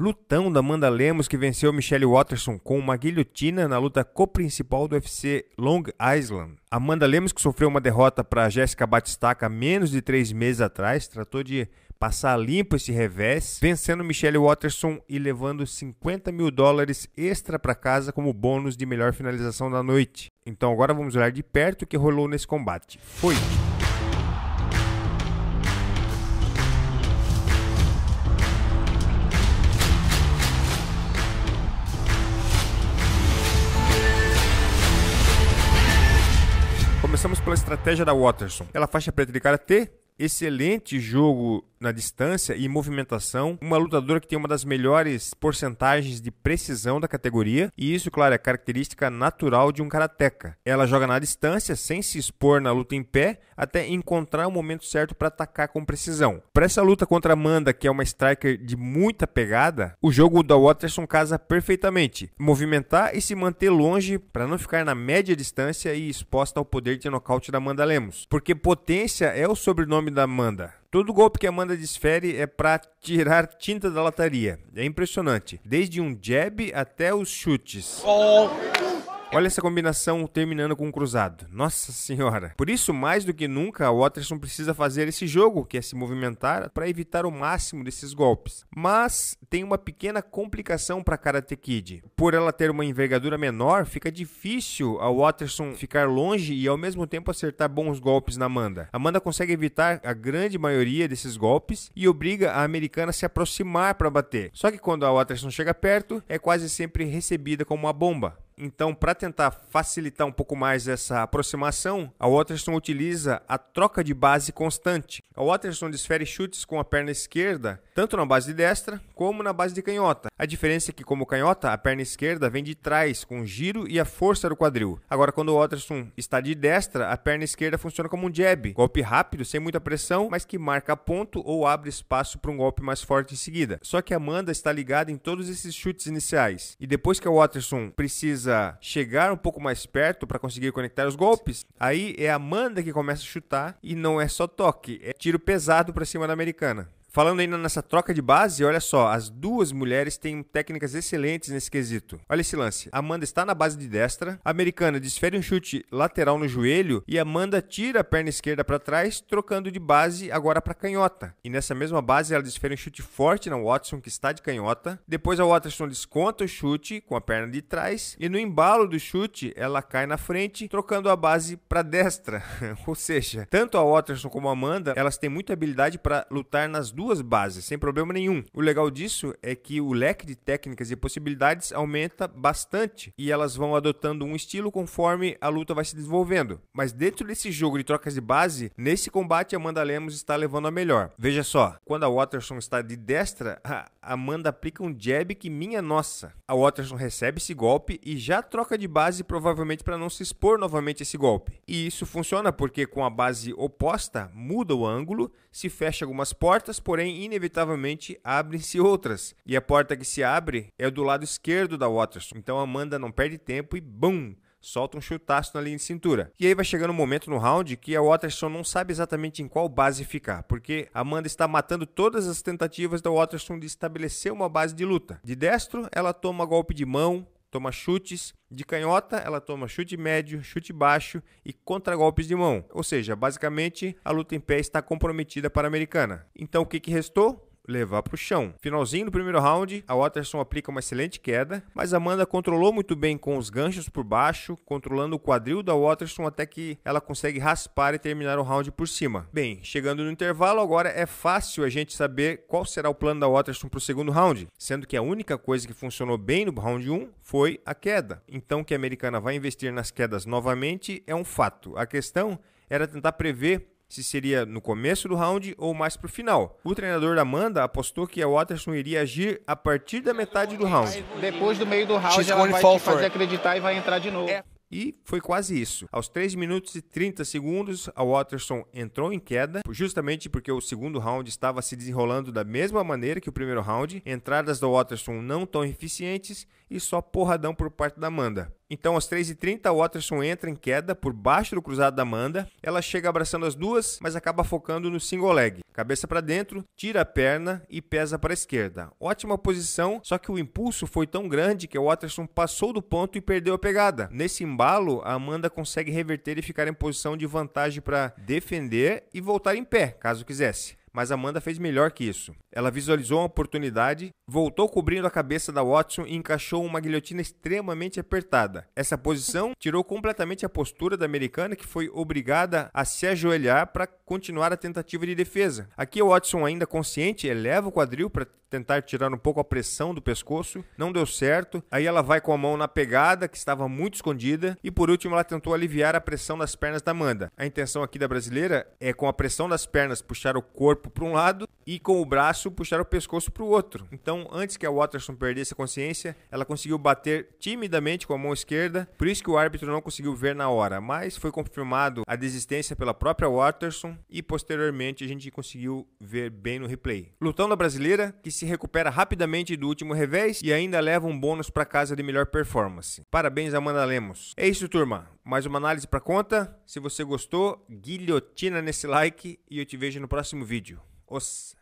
Lutão da Amanda Lemos, que venceu Michelle Watterson com uma guilhotina na luta co-principal do UFC Long Island. Amanda Lemos, que sofreu uma derrota para Jéssica Batistaca menos de três meses atrás, tratou de passar limpo esse revés, vencendo Michelle Watterson e levando 50 mil dólares extra para casa como bônus de melhor finalização da noite. Então agora vamos olhar de perto o que rolou nesse combate. Foi! Começamos pela estratégia da Watterson. Ela faixa preta de karatê, excelente jogo na distância e movimentação, uma lutadora que tem uma das melhores porcentagens de precisão da categoria, e isso, claro, é característica natural de um karateca. Ela joga na distância, sem se expor na luta em pé, até encontrar o momento certo para atacar com precisão. Para essa luta contra Amanda, que é uma striker de muita pegada, o jogo da Watterson casa perfeitamente. Movimentar e se manter longe para não ficar na média distância e exposta ao poder de nocaute da Amanda Lemos. Porque potência é o sobrenome nome da Amanda. Todo golpe que a Amanda desfere é para tirar tinta da lataria. É impressionante. Desde um jab até os chutes. Oh. Olha essa combinação terminando com um cruzado. Nossa senhora. Por isso, mais do que nunca, o Watterson precisa fazer esse jogo, que é se movimentar, para evitar o máximo desses golpes. Mas tem uma pequena complicação para Karate Kid. Por ela ter uma envergadura menor, fica difícil a Watterson ficar longe e ao mesmo tempo acertar bons golpes na Amanda. Amanda consegue evitar a grande maioria desses golpes e obriga a americana a se aproximar para bater. Só que quando a Watterson chega perto, é quase sempre recebida como uma bomba. Então, para tentar facilitar um pouco mais essa aproximação, a Watterson utiliza a troca de base constante. A Watterson desfere chutes com a perna esquerda, tanto na base de destra como na base de canhota. A diferença é que, como canhota, a perna esquerda vem de trás, com o giro e a força do quadril. Agora, quando o Watterson está de destra, a perna esquerda funciona como um jab, golpe rápido, sem muita pressão, mas que marca ponto ou abre espaço para um golpe mais forte em seguida. Só que a Amanda está ligada em todos esses chutes iniciais. E depois que a Watterson precisa precisa chegar um pouco mais perto para conseguir conectar os golpes. Aí é a Amanda que começa a chutar e não é só toque, é tiro pesado para cima da americana. Falando ainda nessa troca de base, olha só, as duas mulheres têm técnicas excelentes nesse quesito. Olha esse lance. Amanda está na base de destra, a americana desfere um chute lateral no joelho e Amanda tira a perna esquerda para trás, trocando de base agora para canhota. E nessa mesma base ela desfere um chute forte na Watson que está de canhota. Depois a Watson desconta o chute com a perna de trás e no embalo do chute ela cai na frente, trocando a base para destra. Ou seja, tanto a Watson como a Amanda, elas têm muita habilidade para lutar nas duas duas bases, sem problema nenhum. O legal disso é que o leque de técnicas e possibilidades aumenta bastante e elas vão adotando um estilo conforme a luta vai se desenvolvendo. Mas dentro desse jogo de trocas de base, nesse combate Amanda Lemos está levando a melhor. Veja só, quando a Watterson está de destra, a Amanda aplica um jab que minha nossa. A Watterson recebe esse golpe e já troca de base provavelmente para não se expor novamente a esse golpe. E isso funciona porque com a base oposta muda o ângulo, se fecha algumas portas, porém, inevitavelmente abrem-se outras. E a porta que se abre é do lado esquerdo da Watterson. Então Amanda não perde tempo e BUM! solta um chutaço na linha de cintura. E aí vai chegando um momento no round que a Watterson não sabe exatamente em qual base ficar, porque Amanda está matando todas as tentativas da Watterson de estabelecer uma base de luta. De destro, ela toma golpe de mão, toma chutes de canhota, ela toma chute médio, chute baixo e contra golpes de mão. Ou seja, basicamente a luta em pé está comprometida para a americana. Então o que, que restou? levar para o chão. Finalzinho do primeiro round, a Watterson aplica uma excelente queda, mas Amanda controlou muito bem com os ganchos por baixo, controlando o quadril da Watterson até que ela consegue raspar e terminar o round por cima. Bem, chegando no intervalo, agora é fácil a gente saber qual será o plano da Watterson para o segundo round, sendo que a única coisa que funcionou bem no round 1 foi a queda. Então que a americana vai investir nas quedas novamente é um fato. A questão era tentar prever se seria no começo do round ou mais pro final. O treinador da Amanda apostou que a Watterson iria agir a partir da metade do round. Depois do meio do round, She's ela vai te fazer acreditar e vai entrar de novo. É. E foi quase isso. Aos 3 minutos e 30 segundos, a Watterson entrou em queda, justamente porque o segundo round estava se desenrolando da mesma maneira que o primeiro round. Entradas da Watterson não tão eficientes e só porradão por parte da Amanda. Então, às 3h30, a Watterson entra em queda por baixo do cruzado da Amanda. Ela chega abraçando as duas, mas acaba focando no single leg. Cabeça para dentro, tira a perna e pesa para a esquerda. Ótima posição, só que o impulso foi tão grande que o Watterson passou do ponto e perdeu a pegada. Nesse embalo, a Amanda consegue reverter e ficar em posição de vantagem para defender e voltar em pé, caso quisesse mas Amanda fez melhor que isso. Ela visualizou uma oportunidade, voltou cobrindo a cabeça da Watson e encaixou uma guilhotina extremamente apertada. Essa posição tirou completamente a postura da americana, que foi obrigada a se ajoelhar para continuar a tentativa de defesa. Aqui, Watson, ainda consciente, eleva o quadril para tentar tirar um pouco a pressão do pescoço. Não deu certo. Aí ela vai com a mão na pegada, que estava muito escondida. E por último, ela tentou aliviar a pressão das pernas da Amanda. A intenção aqui da brasileira é, com a pressão das pernas, puxar o corpo para um lado e com o braço braço, puxar o pescoço para o outro. Então, antes que a Watterson perdesse a consciência, ela conseguiu bater timidamente com a mão esquerda, por isso que o árbitro não conseguiu ver na hora, mas foi confirmado a desistência pela própria Watterson e posteriormente a gente conseguiu ver bem no replay. Lutão da brasileira que se recupera rapidamente do último revés e ainda leva um bônus para casa de melhor performance. Parabéns Amanda Lemos. É isso, turma. Mais uma análise para conta. Se você gostou, guilhotina nesse like e eu te vejo no próximo vídeo. Os